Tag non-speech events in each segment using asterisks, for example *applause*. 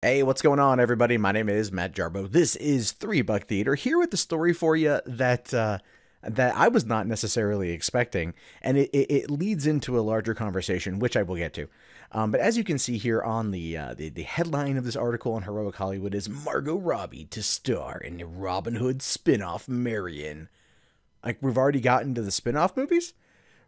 Hey, what's going on, everybody? My name is Matt Jarbo. This is Three Buck Theater here with the story for you that uh, that I was not necessarily expecting, and it, it, it, leads into a larger conversation, which I will get to. Um, but as you can see here on the, uh, the the headline of this article on Heroic Hollywood is Margot Robbie to star in the Robin Hood spinoff Marion. Like we've already gotten to the spinoff movies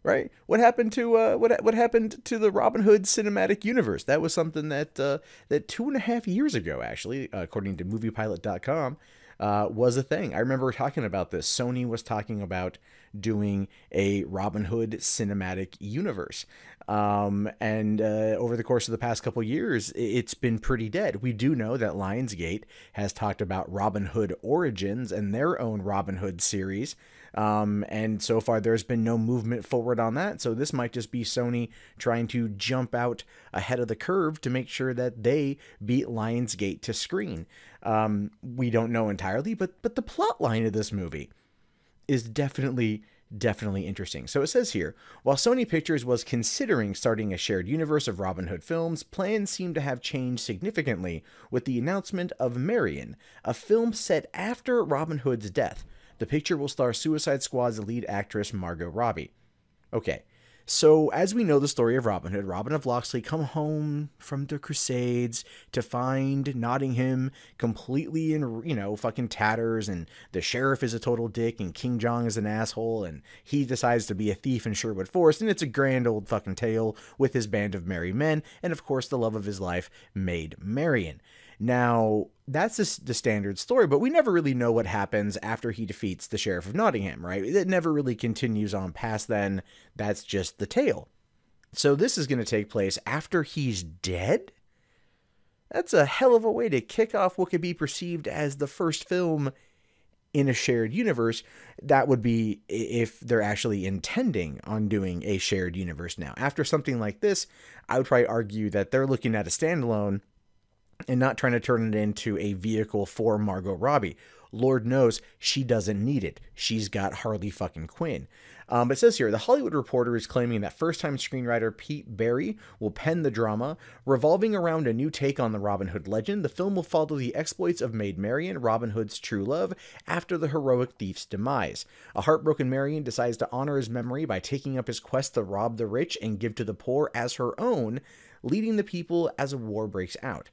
right? What happened to uh, what what happened to the Robin Hood cinematic universe? That was something that uh, that two and a half years ago, actually, according to MoviePilot.com, uh, was a thing. I remember talking about this. Sony was talking about doing a Robin Hood cinematic universe, um, and uh, over the course of the past couple years, it's been pretty dead. We do know that Lionsgate has talked about Robin Hood Origins and their own Robin Hood series. Um, and so far, there's been no movement forward on that. So this might just be Sony trying to jump out ahead of the curve to make sure that they beat Lionsgate to screen. Um, we don't know entirely, but but the plot line of this movie is definitely definitely interesting. So it says here while Sony Pictures was considering starting a shared universe of Robin Hood films, plans seem to have changed significantly with the announcement of Marion, a film set after Robin Hood's death. The picture will star Suicide Squad's lead actress Margot Robbie. Okay, so as we know the story of Robin Hood, Robin of Locksley come home from the Crusades to find Nottingham completely in you know fucking tatters, and the sheriff is a total dick, and King John is an asshole, and he decides to be a thief in Sherwood Forest, and it's a grand old fucking tale with his band of merry men, and of course the love of his life, Maid Marian. Now, that's just the standard story, but we never really know what happens after he defeats the Sheriff of Nottingham, right? It never really continues on past then. That's just the tale. So this is going to take place after he's dead? That's a hell of a way to kick off what could be perceived as the first film in a shared universe. That would be if they're actually intending on doing a shared universe now. After something like this, I would probably argue that they're looking at a standalone and not trying to turn it into a vehicle for Margot Robbie. Lord knows she doesn't need it. She's got Harley fucking Quinn. Um, it says here The Hollywood Reporter is claiming that first time screenwriter Pete Barry will pen the drama. Revolving around a new take on the Robin Hood legend, the film will follow the exploits of Maid Marian, Robin Hood's true love, after the heroic thief's demise. A heartbroken Marian decides to honor his memory by taking up his quest to rob the rich and give to the poor as her own, leading the people as a war breaks out.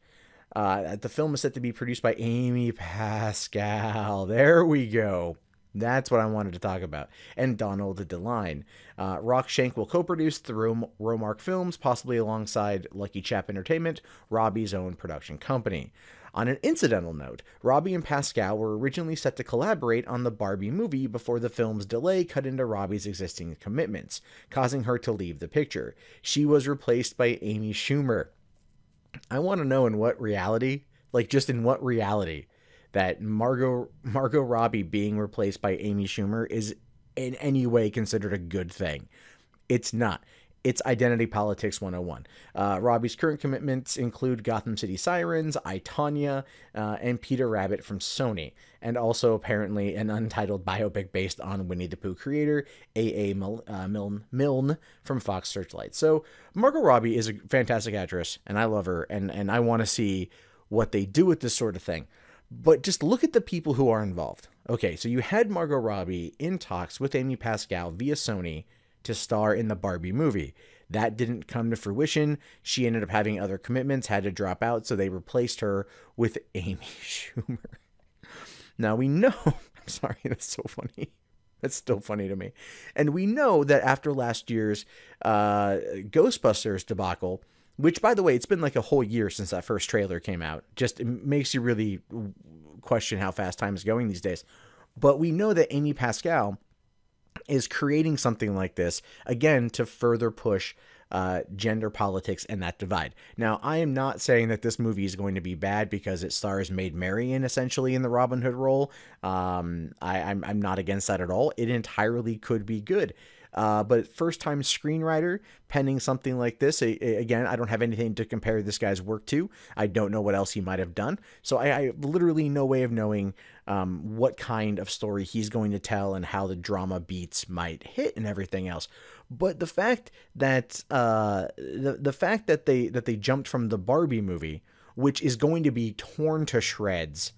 Uh, the film is set to be produced by Amy Pascal. There we go. That's what I wanted to talk about. And Donald DeLine. Uh, Shank will co produce the Rom- Romark Films, possibly alongside Lucky Chap Entertainment, Robbie's own production company. On an incidental note, Robbie and Pascal were originally set to collaborate on the Barbie movie before the film's delay cut into Robbie's existing commitments, causing her to leave the picture. She was replaced by Amy Schumer. I want to know in what reality, like just in what reality, that Margot Margot Robbie being replaced by Amy Schumer is in any way considered a good thing. It's not it's identity politics 101. Uh, Robbie's current commitments include Gotham City Sirens, I uh, and Peter Rabbit from Sony, and also apparently an untitled biopic based on Winnie the Pooh creator A.A. Mil- uh, Milne, Milne from Fox Searchlight. So Margot Robbie is a fantastic actress, and I love her, and and I want to see what they do with this sort of thing. But just look at the people who are involved. Okay, so you had Margot Robbie in talks with Amy Pascal via Sony to star in the Barbie movie. That didn't come to fruition. She ended up having other commitments, had to drop out, so they replaced her with Amy *laughs* Schumer. Now we know, *laughs* I'm sorry, that's so funny. That's still funny to me. And we know that after last year's uh, Ghostbusters debacle, which by the way, it's been like a whole year since that first trailer came out, just it makes you really question how fast time is going these days. But we know that Amy Pascal is creating something like this again to further push uh, gender politics and that divide. Now, I am not saying that this movie is going to be bad because it stars Maid Marian essentially in the Robin Hood role. Um, I, I'm, I'm not against that at all. It entirely could be good. Uh, but first time screenwriter, penning something like this, I, I, again, I don't have anything to compare this guy's work to. I don't know what else he might have done. So I, I literally no way of knowing um, what kind of story he's going to tell and how the drama beats might hit and everything else. But the fact that uh, the, the fact that they that they jumped from the Barbie movie, which is going to be torn to shreds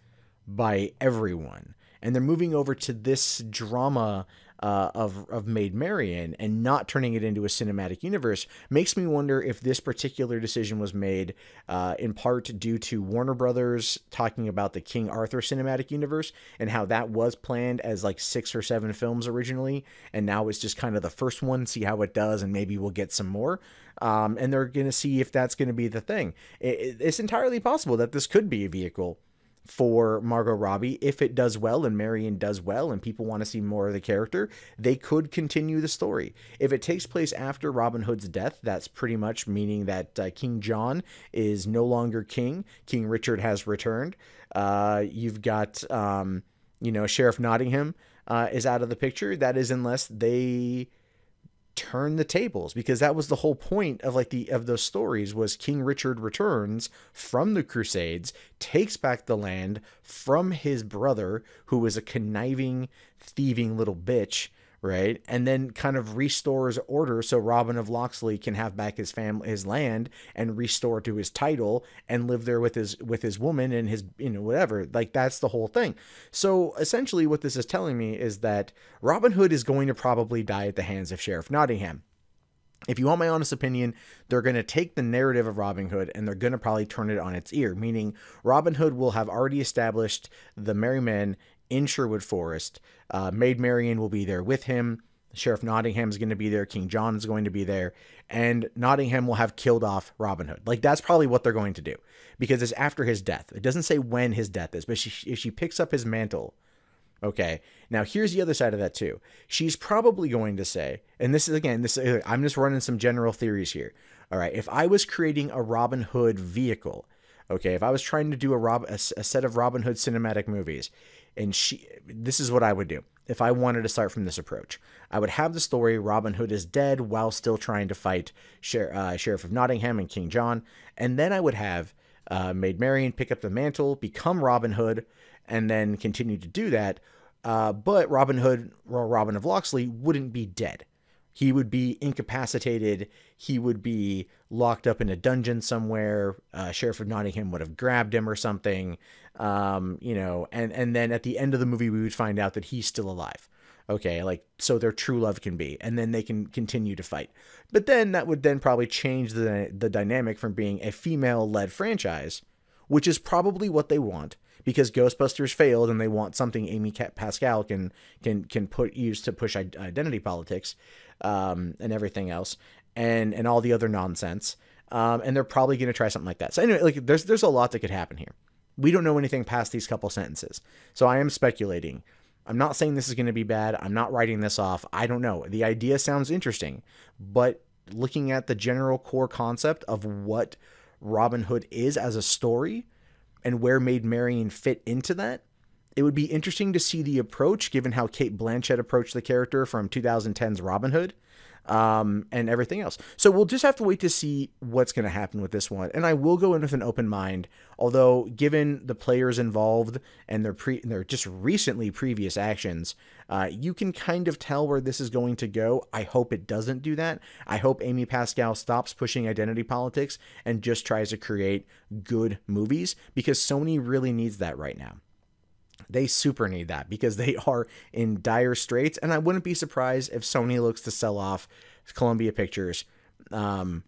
by everyone, and they're moving over to this drama uh, of of Maid Marian and not turning it into a cinematic universe makes me wonder if this particular decision was made uh, in part due to Warner Brothers talking about the King Arthur cinematic universe and how that was planned as like six or seven films originally, and now it's just kind of the first one, see how it does, and maybe we'll get some more. Um, and they're going to see if that's going to be the thing. It, it's entirely possible that this could be a vehicle for Margot Robbie if it does well and Marion does well and people want to see more of the character, they could continue the story. If it takes place after Robin Hood's death, that's pretty much meaning that uh, King John is no longer king. King Richard has returned. Uh, you've got, um, you know, Sheriff Nottingham uh, is out of the picture. That is unless they turn the tables because that was the whole point of like the of those stories was King Richard returns from the crusades takes back the land from his brother who was a conniving thieving little bitch right? And then kind of restores order so Robin of Locksley can have back his family his land and restore to his title and live there with his with his woman and his you know whatever. Like that's the whole thing. So essentially what this is telling me is that Robin Hood is going to probably die at the hands of Sheriff Nottingham. If you want my honest opinion, they're going to take the narrative of Robin Hood and they're going to probably turn it on its ear, meaning Robin Hood will have already established the merry men in Sherwood Forest. Uh, Maid Marian will be there with him. Sheriff Nottingham is going to be there. King John is going to be there. And Nottingham will have killed off Robin Hood. Like, that's probably what they're going to do because it's after his death. It doesn't say when his death is, but she, if she picks up his mantle, okay. Now, here's the other side of that, too. She's probably going to say, and this is again, this I'm just running some general theories here. All right. If I was creating a Robin Hood vehicle, okay, if I was trying to do a, Rob, a, a set of Robin Hood cinematic movies, and she this is what I would do if I wanted to start from this approach. I would have the story Robin Hood is dead while still trying to fight Sher- uh, Sheriff of Nottingham and King John, and then I would have uh, Maid Marian pick up the mantle, become Robin Hood, and then continue to do that. Uh, but Robin Hood, or Robin of Locksley, wouldn't be dead he would be incapacitated. He would be locked up in a dungeon somewhere. Uh, Sheriff of Nottingham would have grabbed him or something, um, you know. And and then at the end of the movie, we would find out that he's still alive. Okay, like so their true love can be, and then they can continue to fight. But then that would then probably change the the dynamic from being a female led franchise, which is probably what they want, because Ghostbusters failed and they want something Amy Pascal can can can put use to push identity politics um, and everything else and and all the other nonsense. Um, and they're probably going to try something like that. So anyway, like there's there's a lot that could happen here. We don't know anything past these couple sentences, so I am speculating. I'm not saying this is going to be bad. I'm not writing this off. I don't know. The idea sounds interesting, but looking at the general core concept of what Robin Hood is as a story, and where Maid Marian fit into that. It would be interesting to see the approach, given how Kate Blanchett approached the character from 2010's Robin Hood, um, and everything else. So we'll just have to wait to see what's going to happen with this one. And I will go in with an open mind, although given the players involved and their pre their just recently previous actions, uh, you can kind of tell where this is going to go. I hope it doesn't do that. I hope Amy Pascal stops pushing identity politics and just tries to create good movies because Sony really needs that right now they super need that because they *laughs* are in dire straits. And I wouldn't be surprised if Sony looks to sell off Columbia Pictures um,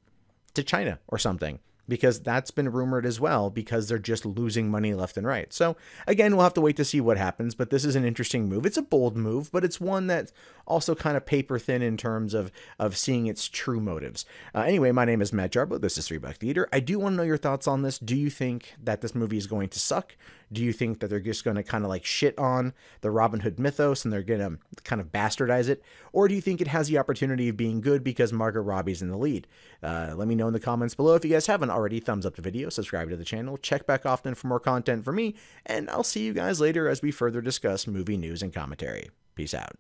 to China or something because that's been rumored as well because they're just losing money left and right. So again, we'll have to wait to see what happens, but this is an interesting move. It's a bold move, but it's one that's also kind of paper thin in terms of of seeing its true motives. Uh, anyway, my name is Matt Jarbo. This is Three Buck Theater. I do want to know your thoughts on this. Do you think that this movie is going to suck? Do you think that they're just going to kind of like shit on the Robin Hood mythos and they're going to kind of bastardize it? Or do you think it has the opportunity of being good because Margaret Robbie's in the lead? Uh, let me know in the comments below if you guys haven't already. Thumbs up the video, subscribe to the channel, check back often for more content from me, and I'll see you guys later as we further discuss movie news and commentary. Peace out.